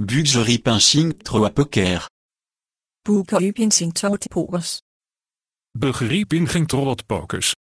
Budgery Pensing Troa Poker. Bulgari Pensing Troa Pokers. ging Troa Pokers.